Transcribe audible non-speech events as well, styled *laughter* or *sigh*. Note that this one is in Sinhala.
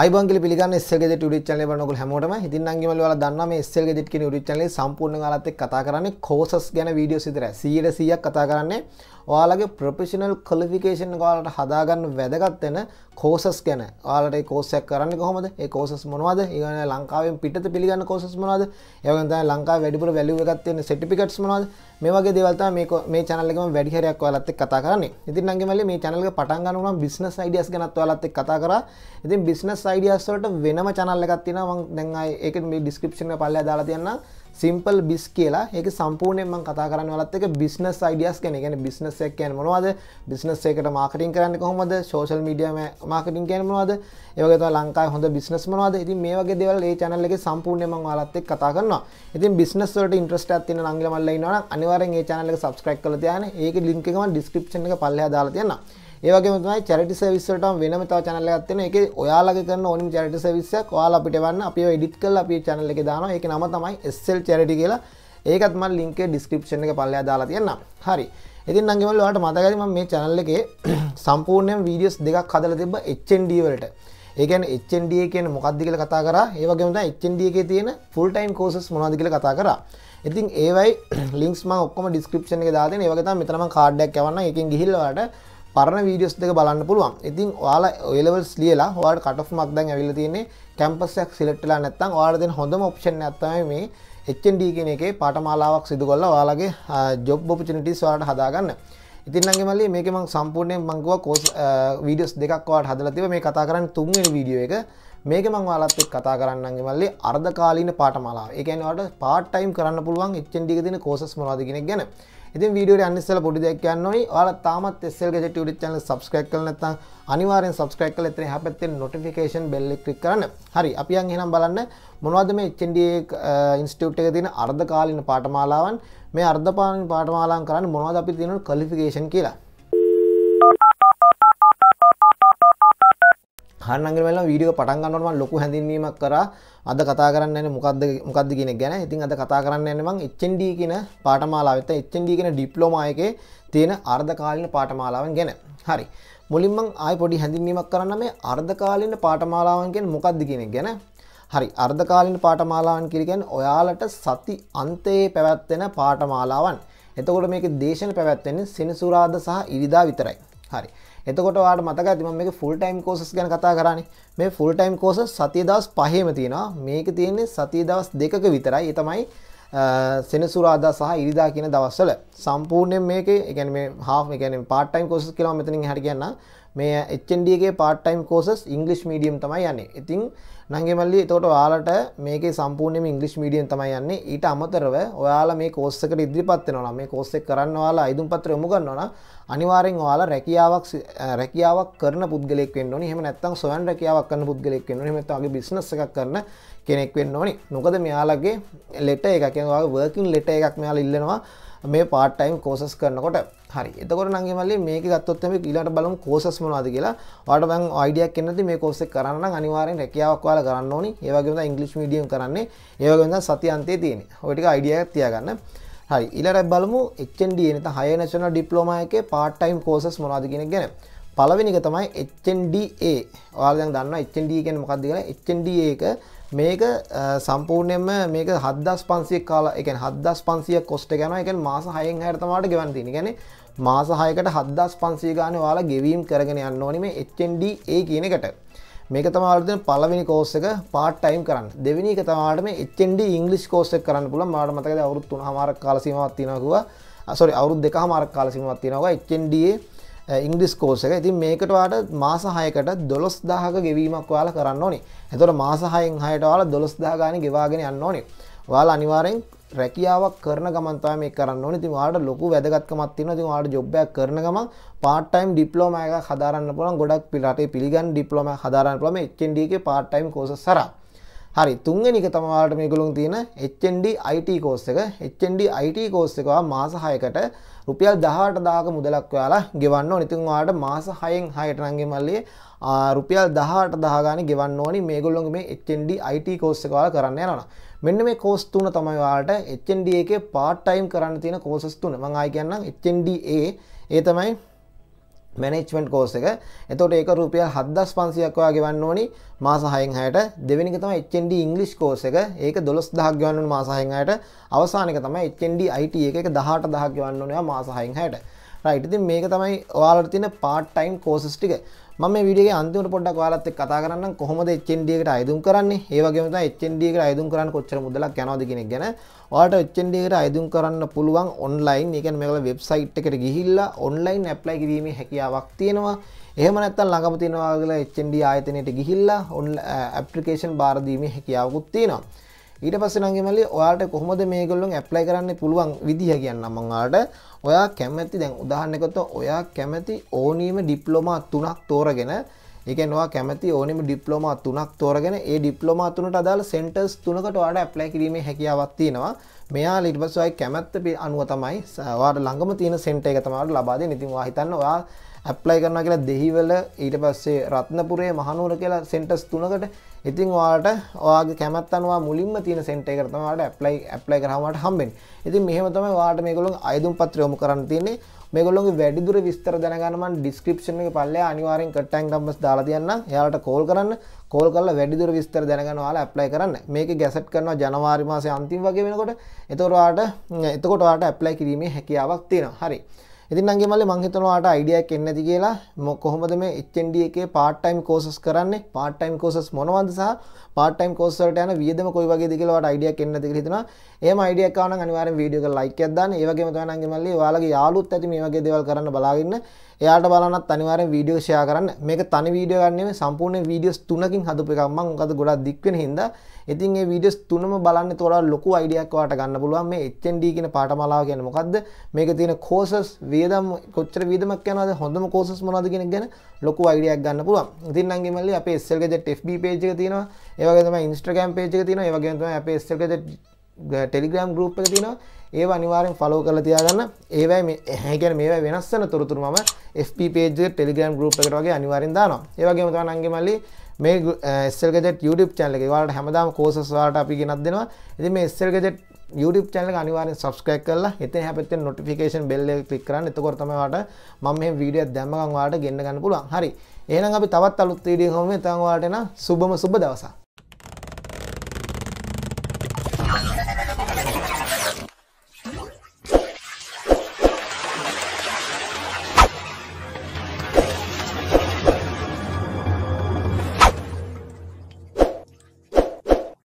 අයිබංගල පිගන්න ස්සගේ ටඩිචල බනක හැමෝටම හිතින්නන්ගේ වල දන්න මේ ස්සල්ගේ දෙට්කින ඩිචල සම්පූර්ණ ලත් කතා කරන්නේ කෝසස් ගැන වීඩියෝ සිතර සීර සියක් කතා කරන්නේ ඔයාලගේ ප්‍රොෆෙෂනල් කොලිෆිකේෂන් ඔයාලට හදාගන්න වැදගත් වෙන කෝසස් ගැන. ඔයාලට මේ කෝස් එක කරන්නේ කොහොමද? ඒ කෝසස් මොනවද? ඊගොල්ලෝ ලංකාවෙන් පිටත පිළිගන්න කෝසස් මොනවද? ඒ වගේම තමයි ලංකාවේ වැඩිපුර වැලියු එකක් තියෙන සර්ටිෆිකට්ස් මොනවද? මේ වගේ දේවල් තමයි මේ මේ channel එකෙම වැඩි හරියක් ඔයාලත් එක්ක කතා කරන්නේ. ඉතින් නංගේ මල්ලේ මේ channel එක පටන් ගන්න උනම business ideas ගැනත් ඔයාලත් එක්ක කතා කරා. ඉතින් business ideas වලට වෙනම channel එකක් තියෙනවා. මම දැන් ආයේ ඒක මේ description එක පල්ලෙහා දාලා තියන්නම්. සිම්පල් බිස් කියලා ඒක සම්පූර්ණයෙන් මම කතා කරන්න ඔයලත් එක බිස්නස් අයිඩියාස් ගැන. කියන්නේ බිස්නස් එක කියන්නේ මොනවද? බිස්නස් එකට මාකටිං කරන්නේ කොහොමද? සෝෂල් මීඩියා මාකටිං කියන්නේ මොනවද? ඒ වගේ තමයි ලංකාවේ හොඳ බිස්නස් මොනවද? ඉතින් මේ වගේ දේවල් ඒ channel එකේ සම්පූර්ණයෙන් මම ඔයාලත් එක්ක කතා කරනවා. ඉතින් බිස්නස් වලට ඉන්ට්‍රස්ට් එකක් තියෙන ලංගල මල්ලා ඉන්නවා නම් අනිවාර්යෙන් ඒ channel එක subscribe කරලා තියාගන්න. ඒකේ link එක මම description එක පල්ලෙහා දාලා තියනවා. ඒ වගේම තමයි චැරිටි සර්විස් වලටම වෙනම තව channel එකක් තියෙනවා. ඒකේ ඔයාලගේ කරන ඕනම චැරිටි සර්විස් එකක් ඔයාලා අපිට වන්න අපි ඒක edit කරලා අපි channel එකේ දානවා. ඒකේ නම තමයි SL charity කියලා. ඒකත් මම link එක description එකේ පල්ලෙහා දාලා තියන්නම්. හරි. ඉතින් නම් ගෙමල් ඔයාලට මතකයි මම මේ channel එකේ *clears throat* සම්පූර්ණයෙන් videos දෙකක් හදලා තිබ්බ HND වලට. ඒකන HND කියන මොකක්ද කියලා කතා කරා. ඒ වගේම තමයි HND එකේ තියෙන full time courses මොනවද කියලා කතා කරා. ඉතින් ඒවයි *clears throat* links මම ඔක්කොම description එකේ දාලා දෙනවා. ඒ වගේ තමයි මෙතන මම card එකක් යවන්නම්. ඒකෙන් ගිහිල්ලා ඔයාලට පරණ වීඩියස් දෙක බලන්න පුළුවන් ඉතින් යාලා ඔයලවල්ස් ලියලා හවාට කට් මක්දන් ඇවිල තියන්නේ කැම්පස්සයක් සිලට්ලා නැත්තං වාර්දෙන් හොඳම ඔප්ෂන් ඇත්තම මේ එච්චන්ඩ කියන එක පාටමාලාවක් සිදු කොල්ල වාලගේ ජොබ් ඔපචනටිස් වාට හදාගන්න ඉතින්නගේ මල්ලි මේක මං සම්පූර්ණය මංගුව කෝස් වීඩියස් දෙකක්වාට හදලතිව මේ කතා කරන්න තුන්ෙන වීඩියෝ එක මේක මං වාලත් එක් කතා කරන්නගේ මල්ලි අර්ධකාලීන පාටමලා එකනවට පාට්ටයිම් කරන්න පුළුවන් එච්චන්ඩික තින කෝසස් මොවාදගෙනක් ගැන ඉතින් වීඩියෝ එක අනිස්සල පොඩි දෙයක් කියන්න ඕනි. ඔයාලා තාමත් SL Gadget YouTube channel subscribe කරලා නැත්නම් අනිවාර්යෙන් subscribe කරලා එතන එහා පැත්තේ notification bell එක click කරන්න. හරි අපි යන් එහෙනම් බලන්න මොනවද මේ HNDA ඉන්ස්ටිටියුට් එකේ තියෙන අර්ධකාලීන පාඨමාලාවන්. මේ අර්ධකාලීන පාඨමාලාවන් කරන්නේ මොනවද අපි තියෙන qualification කියලා. හන්නගල වීඩිය පටන්ගන්නටම ලොකු හැඳින්වීමක් කර අද කතා කරන්න මොකක්ද මොකක්ද කියෙන ගැන ඉතින් අද කතා කරන්න එනමං එච්චන්ඩ කියන පාටමාලාවෙත එච්චන්ඩ කියෙන ඩිප්ලෝමයකේ තියෙන අර්ධකාලින පාටමාලාවන් ගැන හරි මුලින්ම ආය පොඩි හැඳින්වීමක් කරන්න මේ අර්ධකාලින පාටමාලාවන්ගෙන් මොකක්ද කියෙන ගැන හරි අර්ධකාලින පාටමාලාවන් කිරිගෙන් ඔයාලට සති අන්තයේ පැවැත්වෙන පාටමාලාවන් එතකොට මේක දේශන පැවැත්වෙන සෙනසුරාද සහ ඉරිදා විතරයි හරි එතකොට වාට මතක ඇති මම මේක ෆුල් ටයිම් කෝසස් ගැන කතා කරන්නේ මේ ෆුල් ටයිම් කෝසස් සතිය දවස් පහේම තියෙනවා මේක තියෙන්නේ සතිය දවස් දෙකක විතරයි ඒ තමයි සෙනසුරාදා සහ ඉරිදා කියන දවස්වල සම්පූර්ණයෙන් මේක ඒ කියන්නේ මේ half ඒ කියන්නේ part time courses කියලා මම මෙතනින් හැට කියන්නම් මේ එච්චන්ඩගේ පාටයිම් කෝසස් ඉංගලිස් මීඩියම් තමයි යන්නේ ඉතිං නංගෙමල්ලි තෝට යාලට මේක සම්පූර්ණයම ඉංගලිස් මීඩියම් තමයි යන්නේ ඊට අමතරව ඔයාලා මේ කෝස්සකට ඉදිරිපත්වෙනවා මේ කොස්සෙක් කරන්න වාලා අයිදුම් පත්‍ර යොමු කරන්නවන අනිවාරෙන් ඔයාලා රැකියාවක් රැකියාවක් කරන පුද්ගලෙක් වෙන්න ඕනි එහෙම නැත්තම් සොයන් රැකියාවක් කරන පුද්ගලෙක් වෙන්න ඕනි එහෙම නැත්නම් ඔයාගේ බිස්නස් එකක් කරන කෙනෙක් වෙන්න ඕනි මොකද මෙයාලගේ ලෙටර් එකක් කියන්නේ ඔයාගේ වර්කින් ලෙටර් එකක් මෙයාලා ඉල්ලනවා මේ පාටයිම් කෝසස් කරනකොට හරි එතකොට නගේ මල්ලි මේක ගත්තොත්තම ඊලාට බලමු කෝසස් මොනවාද කියලා ඔයාලට බං අයිඩියක් එන්න නැති මේ කෝස් එක කරන්න නම් අනිවාර්යෙන් රැකියාවක් ඔයාලා කරන්න ඕනි ඒ වගේම තමයි ඉංග්‍රීසි මීඩියම් කරන්නේ ඒ වගේම තමයි සති අන්තයේ තියෙන්නේ ඔය ටික අයිඩියාවක් තියාගන්න හරි ඊළඟට බලමු HND එනත හය නැෂනල් ඩිප්ලෝමා එකේ part time courses මොනවද කියන එක ගැන. පළවෙනි එක තමයි HNDA. ඔයාලා දැන් දන්නවා HNDA කියන්නේ මොකක්ද කියලා. HNDA එක මේක සම්පූර්ණයෙන්ම මේක හදස් පන්සියක් කාලා එක හදස් පන්සිය කොස්ට ගැන එක මාස හයෙන් හැරතමට ගෙවන් තින ගැන මාස හයකට හදස් පන්සේ ගාන වාලා ගෙවීම් කරගෙන යන්න ඕනම එච්චන්ඩ ඒ කියනකට මේක තමාට පලවෙනි කෝස්සක පාට ටයිම් කරන්න දෙවිනි එක තමාට මේ එච්චන්ඩ ඉංගලිස් කෝස්සක් කරන්න පුල මාට මතක අවුත්තුන හමර කාලසිමවත්තිනකුව සොරි අවුත් දෙක හමර කාලසිමවත්තිනවා එච්චන්ඩේ ඉංග්‍රිස් කෝස් එක ඉතින් මේකට වාට මාස 6කට 12000ක ගෙවීමක් ඔයාලා කරන්න ඕනේ. එතකොට මාස 6න් 6ට ඔයාලා 12000 ගානේ ගෙවාගෙන යන්න ඕනේ. ඔයාලා අනිවාර්යෙන් රැකියාවක් කරන ගමන් තමයි මේක කරන්න ඕනේ. ඉතින් ඔයාලට ලොකු වැදගත්කමක් තියෙනවා. ඉතින් ඔයාලට ජොබ් එකක් කරන ගමන් part time diploma එකක් හදාරන්න පුළුවන්. ගොඩක් රටේ පිළිගන්න diploma එකක් හදාරන්න පුළුවන්. මේ HND එකේ part time courses හරහා. හරි තුන්වෙනික තමවාට මේගොලුන් තියෙන HND IT කෝස් එක HND IT කෝස් එක මාස 6කට රුපියල් 18000ක මුදලක් ඔයාලා ගෙවන්න ඕනේ. ඉතින් ඔයාලට මාස 6න් 6ට රංගේ මල්ලේ රුපියල් 18000 ගානේ ගෙවන්න ඕනි මේගොල්ලෝගේ මේ HND IT කෝස් එක ඔයාලා කරන්න යනවා. මෙන්න මේ කෝස් තුන තමයි ඔයාලට HND එකේ part time කරන්න තියෙන කෝසස් තුන. මම ආයි කියන්නම් HND A ඒ තමයි මැනෙච්මට් කෝස එක එතොට ඒක රුපියල් හදස් පන්සියක්වා ගෙවන්න ඕනි මාසාහයෙන් හයට දෙවැනික තම එච්චන්ඩ ඉංගලිස් කෝස එක ඒක දොස් දහක්ගවන්නු මාසාහයෙන් හයට අවසානක තම එච්චන්ඩ අයිට එක දහට දහක් ගවන්නනවා මාසාහයෙන් හයට රයිටති මේක තමයි ඔයාලට තින පාට් ටයිම් කෝසස්ටික මම මේ වීඩියෝගේ අන්තිමට පොඩ්ඩක් ඔයාලත් එක්ක කතා කරන්නම් කොහොමද HND එකට අයදුම් කරන්නේ ඒ වගේම තමයි HND එකට අයදුම් කරන්න කොච්චර මුදලක් යනවද කියන එක ගැන ඔයාලට HND එකට අයදුම් කරන්න පුළුවන් ඔන්ලයින් ඒ කියන්නේ මේකල වෙබ්සයිට් එකට ගිහිල්ලා ඔන්ලයින් ඇප්ලයි කිරීමේ හැකියාවක් තියෙනවා එහෙම නැත්නම් ළඟම තියෙනවා කියලා HND ආයතනයට ගිහිල්ලා ඇප්ලිකේෂන් බාර දීමේ හැකියාවකුත් තියෙනවා ඊට පස්සේ නම් එමලි ඔයාලට කොහොමද මේගොල්ලෝ ඇප්ලයි කරන්න පුළුවන් විදිහ කියන්නම් මම ඔයාලට ඔයා කැමති දැන් උදාහරණයකට ඔයා කැමති ඕනීම ඩිප්ලෝමා තුනක් තෝරගෙන ඒ කියන්නේ ඔයා කැමති ඕනීම ඩිප්ලෝමා තුනක් තෝරගෙන ඒ ඩිප්ලෝමා තුනට අදාළ සෙන්ටර්ස් තුනකට ඔයාලට ඇප්ලයි කිරීමේ හැකියාවක් තියෙනවා මෙයා ඊට පස්සේ ඔයයි කැමැත්ත අනුව තමයි ඔයාලට ළඟම තියෙන සෙන්ටර් එක තමයි ඔයාලට ලබා දෙන්නේ ඉතින් ඔයා හිතන්න ඔයා ඇප්ලයි කරනවා කියලා දෙහිවල ඊට පස්සේ රත්නපුරේ මහනුවර කියලා සෙන්ටර්ස් තුනකට ඉතින් වාට ඔයාගේ කැමත් අනවා මුලින්ම තියෙන සෙන්ට එකට තමයි ඔයාලට ඇප්ලයි ඇප්ලයි කරාමට හම්බෙන්නේ. ඉතින් මෙහෙම තමයි ඔයාලට මේගොල්ලෝ අයදුම් පත්‍රය යොමු කරන්න තියෙන්නේ. මේගොල්ලෝගේ වැඩිදුර විස්තර දැනගන්න මම description එකේ පල්ලෙහා අනිවාර්යෙන් කට්ටැන් numbers දාලා තියන්නම්. එයාලට කෝල් කරන්න. කෝල් කරලා වැඩිදුර විස්තර දැනගන්න ඔයාලා ඇප්ලයි කරන්න. මේක ගැසට් කරනවා ජනවාරි මාසේ අන්තිම වගේ වෙනකොට. එතකොට ඔයාලට එතකොට ඔයාලට ඇප්ලයි කිරීමේ හැකියාවක් තියෙනවා. හරි. ඉතින් නංගේ මල්ලේ මං හිතනවා ඔයාලට අයිඩියා එකක් එන්නේ නැති කියලා කොහොමද මේ HND එකේ part time courses කරන්නේ part time courses මොනවද සහ part time course වලට යන වියදම කොයි වගේද කියලා ඔයාලට අයිඩියා එකක් එන්නේ නැති කියලා හිතනවා එහෙම අයිඩියා එකක් ආව නම් අනිවාර්යෙන් වීඩියෝ එක ලයික් එකක් දාන්න ඒ වගේම තමයි නංගේ මල්ලේ ඔයාලගේ යාළුවොත් ඇති මේ වගේ දේවල් කරන්න බලාගෙන ඉන්න එයාට බලන්නත් අනිවාර්යෙන් වීඩියෝ ෂෙයා කරන්න. මේක තනි වීඩියෝ ගන්න නෙමෙයි සම්පූර්ණ වීඩියෝස් 3කින් හදපු එකක්. මම මොකද ගොඩක් දික් වෙන හින්දා. ඉතින් මේ වීඩියෝස් 3ම බලන්න තෝරා ලොකු අයිඩියක් ඔයාලට ගන්න පුළුවන්. මේ HND කියන පාඨමාලාව කියන්නේ මොකද්ද? මේක තියෙන courses වියදම් කොච්චර වියදමක් යනවද? හොඳම courses මොනවද කියන එක ගැන ලොකු අයිඩියක් ගන්න පුළුවන්. ඉතින් නම් ගෙමල්ලි අපේ SL Gadget FB page එක තියෙනවා. ඒ වගේම තමයි Instagram page එක තියෙනවා. ඒ වගේම තමයි අපේ SL Gadget ටෙලිග්‍රම් ගරුප් එක තින ඒ අනිවාරෙන් ෆලෝ කල තියාගන්න ඒවයි හැකැන මේ වෙනස්සන තුරතුර ම FP පේජ ටෙලිග්‍රම් ගරුප් එකට වගේ අනිවාරෙන් දාන ඒවගේ මතවා නන්ගේ මල්ලි මේ ස්ල්ගෙට YouTube චැල්ල එක වාට හැමදාම කෝසස්වාට අපි ගෙනත් දෙෙනවා ඇති මේ ස්ල්ගෙට YouTube චැනල අනිවාර සබස්ක්‍රයික් කල එත හැපත නොටිකේන් බෙල්ල ලික්රන්න එතකොටමට මම මේ වීඩිය දැමගන්වාට ගෙන්න්න ගන්න පුලන් හරි ඒනම් අපි තවත් අලුත් ීඩිය හොම තන්වාටන සුබම සුබ දවසා どうも。